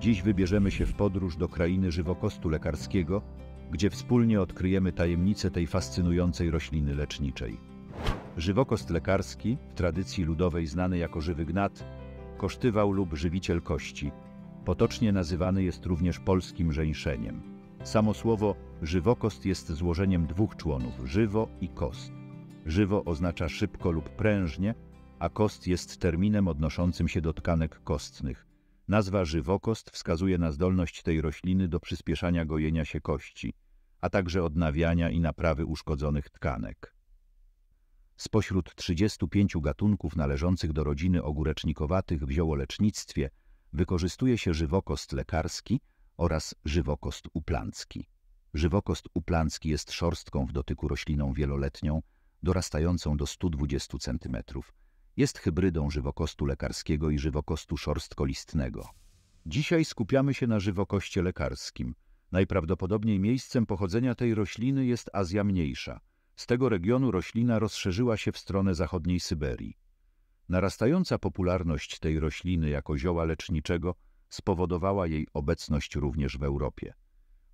Dziś wybierzemy się w podróż do krainy żywokostu lekarskiego, gdzie wspólnie odkryjemy tajemnice tej fascynującej rośliny leczniczej. Żywokost lekarski, w tradycji ludowej znany jako żywy gnat, kosztywał lub żywiciel kości. Potocznie nazywany jest również polskim żeńszeniem. Samo słowo żywokost jest złożeniem dwóch członów, żywo i kost. Żywo oznacza szybko lub prężnie, a kost jest terminem odnoszącym się do tkanek kostnych. Nazwa żywokost wskazuje na zdolność tej rośliny do przyspieszania gojenia się kości, a także odnawiania i naprawy uszkodzonych tkanek. Spośród 35 gatunków należących do rodziny ogórecznikowatych w ziołolecznictwie wykorzystuje się żywokost lekarski oraz żywokost uplancki. Żywokost uplancki jest szorstką w dotyku rośliną wieloletnią, dorastającą do 120 cm jest hybrydą żywokostu lekarskiego i żywokostu szorstkolistnego. Dzisiaj skupiamy się na żywokoście lekarskim. Najprawdopodobniej miejscem pochodzenia tej rośliny jest Azja Mniejsza. Z tego regionu roślina rozszerzyła się w stronę zachodniej Syberii. Narastająca popularność tej rośliny jako zioła leczniczego spowodowała jej obecność również w Europie.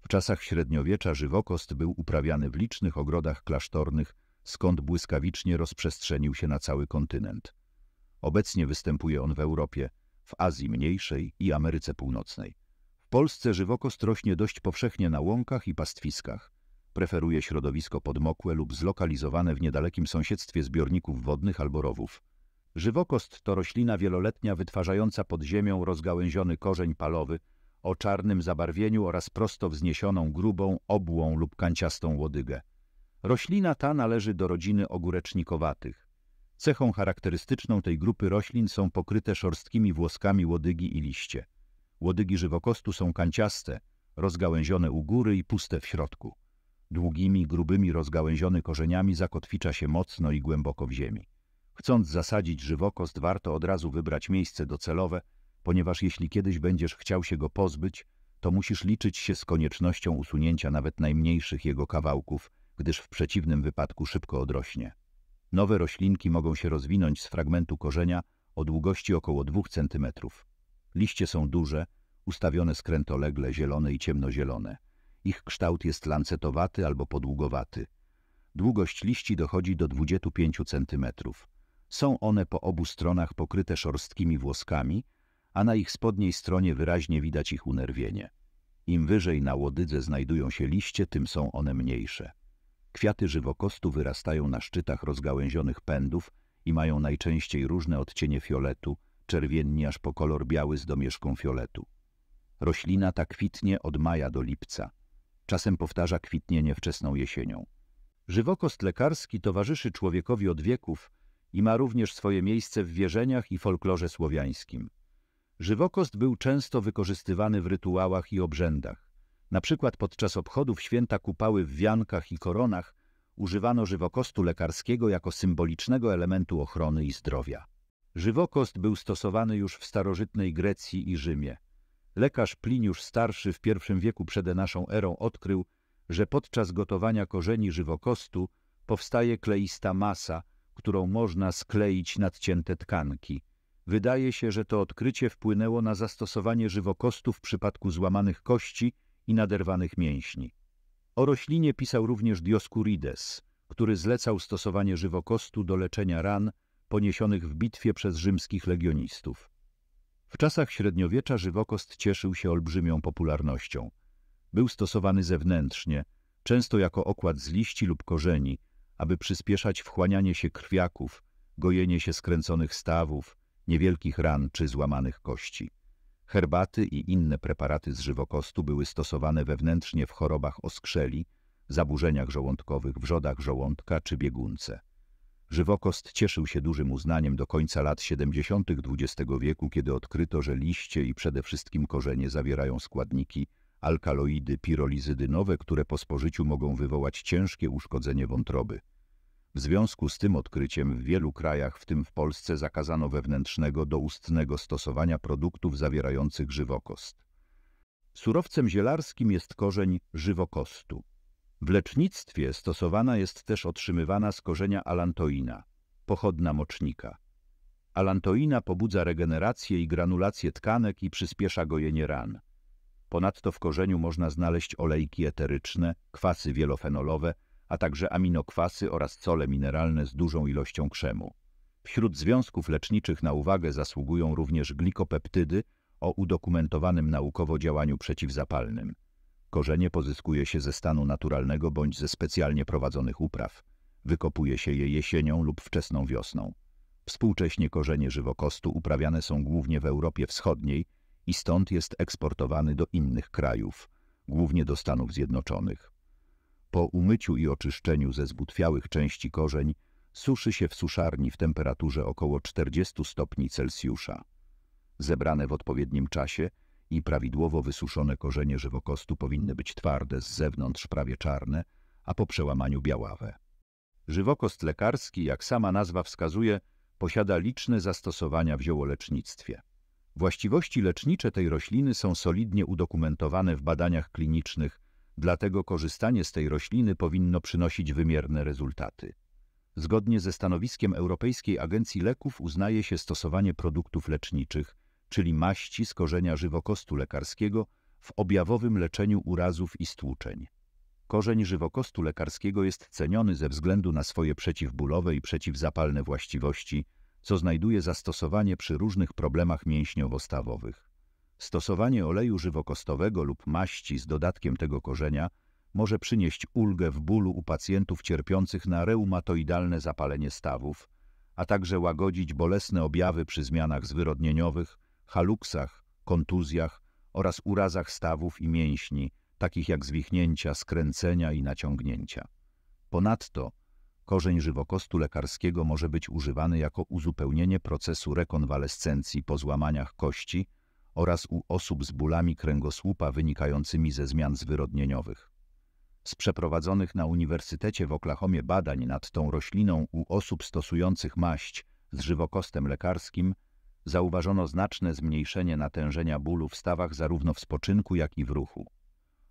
W czasach średniowiecza żywokost był uprawiany w licznych ogrodach klasztornych skąd błyskawicznie rozprzestrzenił się na cały kontynent. Obecnie występuje on w Europie, w Azji Mniejszej i Ameryce Północnej. W Polsce żywokost rośnie dość powszechnie na łąkach i pastwiskach. Preferuje środowisko podmokłe lub zlokalizowane w niedalekim sąsiedztwie zbiorników wodnych albo rowów. Żywokost to roślina wieloletnia wytwarzająca pod ziemią rozgałęziony korzeń palowy o czarnym zabarwieniu oraz prosto wzniesioną grubą, obłą lub kanciastą łodygę. Roślina ta należy do rodziny ogórecznikowatych. Cechą charakterystyczną tej grupy roślin są pokryte szorstkimi włoskami łodygi i liście. Łodygi żywokostu są kanciaste, rozgałęzione u góry i puste w środku. Długimi, grubymi, rozgałęziony korzeniami zakotwicza się mocno i głęboko w ziemi. Chcąc zasadzić żywokost, warto od razu wybrać miejsce docelowe, ponieważ jeśli kiedyś będziesz chciał się go pozbyć, to musisz liczyć się z koniecznością usunięcia nawet najmniejszych jego kawałków – gdyż w przeciwnym wypadku szybko odrośnie. Nowe roślinki mogą się rozwinąć z fragmentu korzenia o długości około 2 cm. Liście są duże, ustawione skrętolegle, zielone i ciemnozielone. Ich kształt jest lancetowaty albo podługowaty. Długość liści dochodzi do 25 cm. Są one po obu stronach pokryte szorstkimi włoskami, a na ich spodniej stronie wyraźnie widać ich unerwienie. Im wyżej na łodydze znajdują się liście, tym są one mniejsze. Kwiaty żywokostu wyrastają na szczytach rozgałęzionych pędów i mają najczęściej różne odcienie fioletu, czerwienni aż po kolor biały z domieszką fioletu. Roślina ta kwitnie od maja do lipca. Czasem powtarza kwitnienie wczesną jesienią. Żywokost lekarski towarzyszy człowiekowi od wieków i ma również swoje miejsce w wierzeniach i folklorze słowiańskim. Żywokost był często wykorzystywany w rytuałach i obrzędach. Na przykład podczas obchodów święta kupały w wiankach i koronach używano żywokostu lekarskiego jako symbolicznego elementu ochrony i zdrowia. Żywokost był stosowany już w starożytnej Grecji i Rzymie. Lekarz Pliniusz Starszy w I wieku przed naszą erą odkrył, że podczas gotowania korzeni żywokostu powstaje kleista masa, którą można skleić nadcięte tkanki. Wydaje się, że to odkrycie wpłynęło na zastosowanie żywokostu w przypadku złamanych kości i naderwanych mięśni. O roślinie pisał również Dioskurides, który zlecał stosowanie żywokostu do leczenia ran poniesionych w bitwie przez rzymskich legionistów. W czasach średniowiecza żywokost cieszył się olbrzymią popularnością. Był stosowany zewnętrznie, często jako okład z liści lub korzeni, aby przyspieszać wchłanianie się krwiaków, gojenie się skręconych stawów, niewielkich ran czy złamanych kości. Herbaty i inne preparaty z żywokostu były stosowane wewnętrznie w chorobach oskrzeli, zaburzeniach żołądkowych, wrzodach żołądka czy biegunce. Żywokost cieszył się dużym uznaniem do końca lat 70. XX wieku, kiedy odkryto, że liście i przede wszystkim korzenie zawierają składniki alkaloidy pirolizydynowe, które po spożyciu mogą wywołać ciężkie uszkodzenie wątroby. W związku z tym odkryciem w wielu krajach, w tym w Polsce, zakazano wewnętrznego doustnego stosowania produktów zawierających żywokost. Surowcem zielarskim jest korzeń żywokostu. W lecznictwie stosowana jest też otrzymywana z korzenia alantoina, pochodna mocznika. Alantoina pobudza regenerację i granulację tkanek i przyspiesza gojenie ran. Ponadto w korzeniu można znaleźć olejki eteryczne, kwasy wielofenolowe, a także aminokwasy oraz cole mineralne z dużą ilością krzemu. Wśród związków leczniczych na uwagę zasługują również glikopeptydy o udokumentowanym naukowo działaniu przeciwzapalnym. Korzenie pozyskuje się ze stanu naturalnego bądź ze specjalnie prowadzonych upraw. Wykopuje się je jesienią lub wczesną wiosną. Współcześnie korzenie żywokostu uprawiane są głównie w Europie Wschodniej i stąd jest eksportowany do innych krajów, głównie do Stanów Zjednoczonych. Po umyciu i oczyszczeniu ze zbutwiałych części korzeń suszy się w suszarni w temperaturze około 40 stopni Celsjusza. Zebrane w odpowiednim czasie i prawidłowo wysuszone korzenie żywokostu powinny być twarde, z zewnątrz prawie czarne, a po przełamaniu białawe. Żywokost lekarski, jak sama nazwa wskazuje, posiada liczne zastosowania w ziołolecznictwie. Właściwości lecznicze tej rośliny są solidnie udokumentowane w badaniach klinicznych Dlatego korzystanie z tej rośliny powinno przynosić wymierne rezultaty. Zgodnie ze stanowiskiem Europejskiej Agencji Leków uznaje się stosowanie produktów leczniczych, czyli maści z korzenia żywokostu lekarskiego w objawowym leczeniu urazów i stłuczeń. Korzeń żywokostu lekarskiego jest ceniony ze względu na swoje przeciwbólowe i przeciwzapalne właściwości, co znajduje zastosowanie przy różnych problemach mięśniowo-stawowych. Stosowanie oleju żywokostowego lub maści z dodatkiem tego korzenia może przynieść ulgę w bólu u pacjentów cierpiących na reumatoidalne zapalenie stawów, a także łagodzić bolesne objawy przy zmianach zwyrodnieniowych, haluksach, kontuzjach oraz urazach stawów i mięśni, takich jak zwichnięcia, skręcenia i naciągnięcia. Ponadto korzeń żywokostu lekarskiego może być używany jako uzupełnienie procesu rekonwalescencji po złamaniach kości oraz u osób z bólami kręgosłupa wynikającymi ze zmian zwyrodnieniowych. Z przeprowadzonych na Uniwersytecie w Oklahomie badań nad tą rośliną u osób stosujących maść z żywokostem lekarskim zauważono znaczne zmniejszenie natężenia bólu w stawach zarówno w spoczynku, jak i w ruchu.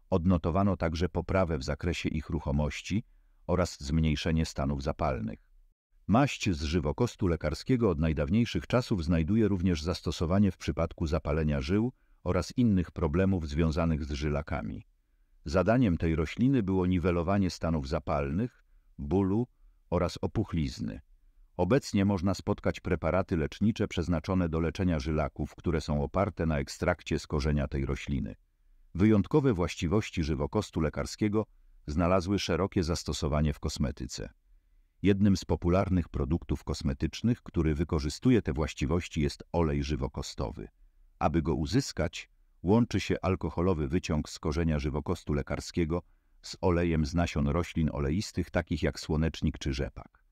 Odnotowano także poprawę w zakresie ich ruchomości oraz zmniejszenie stanów zapalnych. Maść z żywokostu lekarskiego od najdawniejszych czasów znajduje również zastosowanie w przypadku zapalenia żył oraz innych problemów związanych z żylakami. Zadaniem tej rośliny było niwelowanie stanów zapalnych, bólu oraz opuchlizny. Obecnie można spotkać preparaty lecznicze przeznaczone do leczenia żylaków, które są oparte na ekstrakcie z korzenia tej rośliny. Wyjątkowe właściwości żywokostu lekarskiego znalazły szerokie zastosowanie w kosmetyce. Jednym z popularnych produktów kosmetycznych, który wykorzystuje te właściwości jest olej żywokostowy. Aby go uzyskać, łączy się alkoholowy wyciąg z korzenia żywokostu lekarskiego z olejem z nasion roślin oleistych takich jak słonecznik czy rzepak.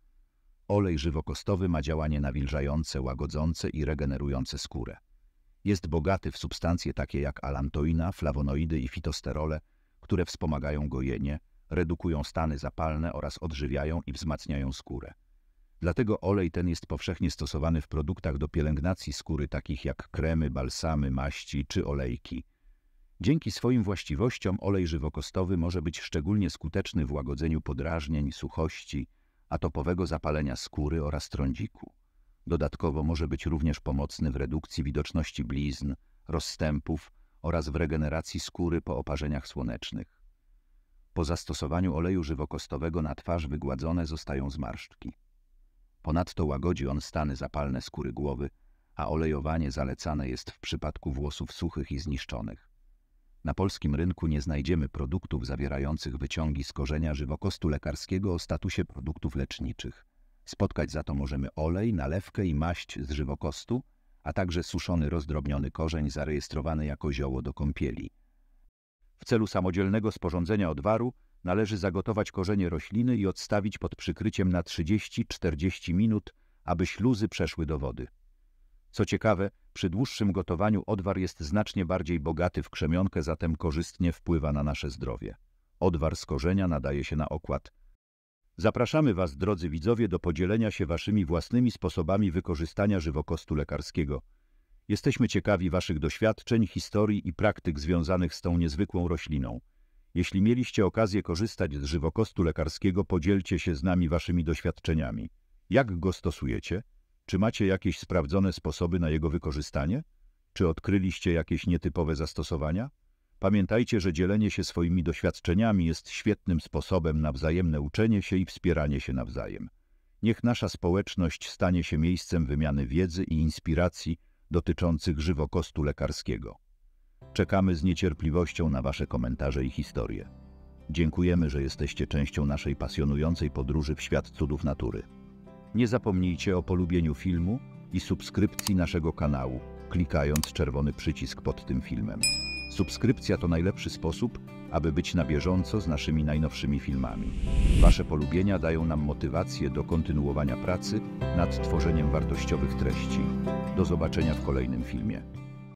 Olej żywokostowy ma działanie nawilżające, łagodzące i regenerujące skórę. Jest bogaty w substancje takie jak alantoina, flawonoidy i fitosterole, które wspomagają gojenie, redukują stany zapalne oraz odżywiają i wzmacniają skórę. Dlatego olej ten jest powszechnie stosowany w produktach do pielęgnacji skóry takich jak kremy, balsamy, maści czy olejki. Dzięki swoim właściwościom olej żywokostowy może być szczególnie skuteczny w łagodzeniu podrażnień, suchości, atopowego zapalenia skóry oraz trądziku. Dodatkowo może być również pomocny w redukcji widoczności blizn, rozstępów oraz w regeneracji skóry po oparzeniach słonecznych. Po zastosowaniu oleju żywokostowego na twarz wygładzone zostają zmarszczki. Ponadto łagodzi on stany zapalne skóry głowy, a olejowanie zalecane jest w przypadku włosów suchych i zniszczonych. Na polskim rynku nie znajdziemy produktów zawierających wyciągi z korzenia żywokostu lekarskiego o statusie produktów leczniczych. Spotkać za to możemy olej, nalewkę i maść z żywokostu, a także suszony rozdrobniony korzeń zarejestrowany jako zioło do kąpieli – w celu samodzielnego sporządzenia odwaru należy zagotować korzenie rośliny i odstawić pod przykryciem na 30-40 minut, aby śluzy przeszły do wody. Co ciekawe, przy dłuższym gotowaniu odwar jest znacznie bardziej bogaty w krzemionkę, zatem korzystnie wpływa na nasze zdrowie. Odwar z korzenia nadaje się na okład. Zapraszamy Was, drodzy widzowie, do podzielenia się Waszymi własnymi sposobami wykorzystania żywokostu lekarskiego. Jesteśmy ciekawi Waszych doświadczeń, historii i praktyk związanych z tą niezwykłą rośliną. Jeśli mieliście okazję korzystać z żywokostu lekarskiego, podzielcie się z nami Waszymi doświadczeniami. Jak go stosujecie? Czy macie jakieś sprawdzone sposoby na jego wykorzystanie? Czy odkryliście jakieś nietypowe zastosowania? Pamiętajcie, że dzielenie się swoimi doświadczeniami jest świetnym sposobem na wzajemne uczenie się i wspieranie się nawzajem. Niech nasza społeczność stanie się miejscem wymiany wiedzy i inspiracji, dotyczących żywokostu lekarskiego. Czekamy z niecierpliwością na Wasze komentarze i historie. Dziękujemy, że jesteście częścią naszej pasjonującej podróży w świat cudów natury. Nie zapomnijcie o polubieniu filmu i subskrypcji naszego kanału, klikając czerwony przycisk pod tym filmem. Subskrypcja to najlepszy sposób, aby być na bieżąco z naszymi najnowszymi filmami. Wasze polubienia dają nam motywację do kontynuowania pracy nad tworzeniem wartościowych treści. Do zobaczenia w kolejnym filmie.